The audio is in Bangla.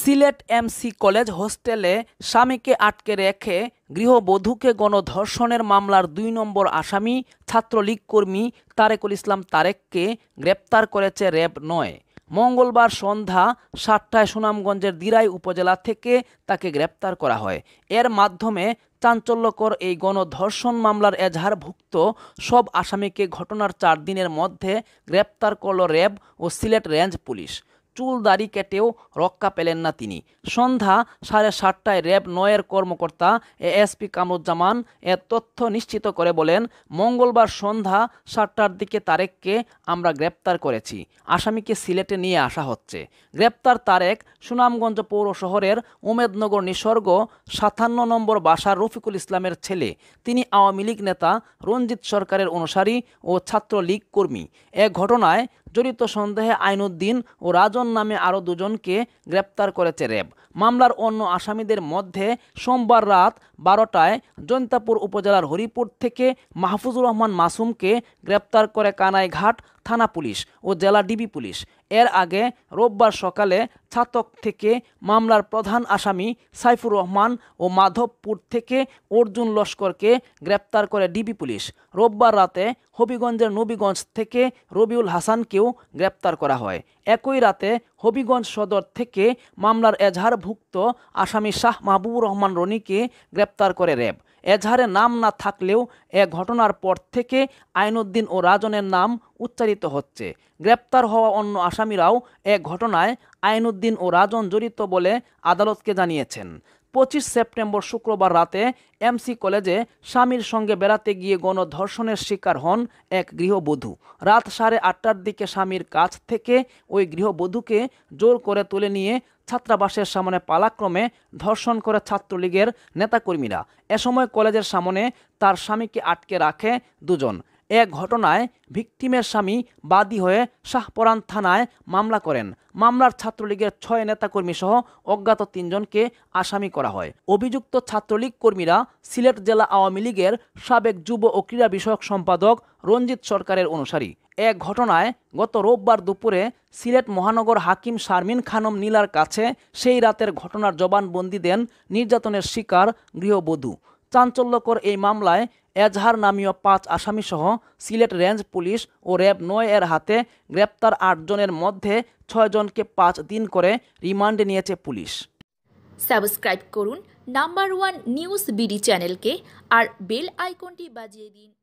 সিলেট এমসি কলেজ হোস্টেলে স্বামীকে আটকে রেখে গৃহবধূকে গণধর্ষণের মামলার দুই নম্বর আসামি ছাত্রলীগ কর্মী তারেকুল ইসলাম তারেককে গ্রেপ্তার করেছে র্যাব নয় মঙ্গলবার সন্ধ্যা সাতটায় সুনামগঞ্জের দিরাই উপজেলা থেকে তাকে গ্রেপ্তার করা হয় এর মাধ্যমে চাঞ্চল্যকর এই গণধর্ষণ মামলার এজাহারভুক্ত সব আসামিকে ঘটনার চার দিনের মধ্যে গ্রেপ্তার করল র্যাব ও সিলেট রেঞ্জ পুলিশ চুল দাড়ি কেটেও রক্ষা পেলেন না তিনি সন্ধ্যা সাড়ে সাতটায় র্যাব নয়ের কর্মকর্তা এএসপি কামরুজ্জামান এর তথ্য নিশ্চিত করে বলেন মঙ্গলবার সন্ধ্যা সাতটার দিকে তারেককে আমরা গ্রেপ্তার করেছি আসামিকে সিলেটে নিয়ে আসা হচ্ছে গ্রেপ্তার তারেক সুনামগঞ্জ পৌর শহরের উমেদনগর নিসর্গ সাতান্ন নম্বর বাসার রফিকুল ইসলামের ছেলে তিনি আওয়ামী লীগ নেতা রঞ্জিত সরকারের অনুসারী ও ছাত্রলীগ কর্মী এ ঘটনায় জড়িত সন্দেহে আইনুদ্দিন ও রাজন নামে আরও দুজনকে গ্রেপ্তার করেছে র্যাব মামলার অন্য আসামিদের মধ্যে সোমবার রাত বারোটায় জৈন্তাপুর উপজেলার হরিপুর থেকে মাহফুজুর রহমান মাসুমকে গ্রেপ্তার করে কানাইঘাট থানা পুলিশ ও জেলা ডিবি পুলিশ এর আগে রোববার সকালে ছাতক থেকে মামলার প্রধান আসামি সাইফুর রহমান ও মাধবপুর থেকে অর্জুন লস্করকে গ্রেপ্তার করে ডিবি পুলিশ রোববার রাতে হবিগঞ্জের নবীগঞ্জ থেকে রবিউল হাসানকেও গ্রেপ্তার করা হয় একই রাতে হবিগঞ্জ সদর থেকে মামলার এজাহারভুক্ত আসামি শাহ মাহবুব রহমান রনিকে গ্রেপ্তার করে র্যাব এজাহারে নাম না থাকলেও এ ঘটনার পর থেকে আইনউদ্দিন ও রাজনের নাম উচ্চারিত হচ্ছে গ্রেপ্তার হওয়া অন্য আসামিরাও এ ঘটনায় আইনউদ্দিন ও রাজন জড়িত বলে আদালতকে জানিয়েছেন পঁচিশ সেপ্টেম্বর শুক্রবার রাতে এমসি কলেজে স্বামীর সঙ্গে বেড়াতে গিয়ে গণধর্ষণের শিকার হন এক গৃহবধূ রাত সাড়ে আটটার দিকে স্বামীর কাছ থেকে ওই গৃহবধূকে জোর করে তুলে নিয়ে ছাত্রাবাসের সামনে পালাক্রমে ধর্ষণ করে ছাত্রলীগের নেতাকর্মীরা এ সময় কলেজের সামনে তার স্বামীকে আটকে রাখে দুজন এ ঘটনায় ভিকটিমের স্বামী বাদী হয়ে শাহপরান থানায় মামলা করেন মামলার ছাত্রলীগের ছয় নেতাকর্মী সহ অজ্ঞাত তিনজনকে আসামি করা হয় অভিযুক্ত ছাত্রলীগ কর্মীরা সিলেট জেলা আওয়ামী লীগের সাবেক যুব ও ক্রীড়া বিষয়ক সম্পাদক রঞ্জিত সরকারের অনুসারী এ ঘটনায় গত রোববার দুপুরে সিলেট মহানগর হাকিম শারমিন খানম নীলার কাছে সেই রাতের ঘটনার জবানবন্দি দেন নির্যাতনের শিকার গৃহবধূ চাঞ্চল্যকর এই মামলায় এজহার নামীয় পাঁচ আসামিসহ সিলেট রেঞ্জ পুলিশ ও র্যাব নয় এর হাতে গ্রেপ্তার আটজনের মধ্যে ছয়জনকে পাঁচ দিন করে রিমান্ডে নিয়েছে পুলিশ সাবস্ক্রাইব করুন নাম্বার ওয়ান নিউজ বিডি চ্যানেলকে আর বেল আইকনটি বাজিয়ে দিন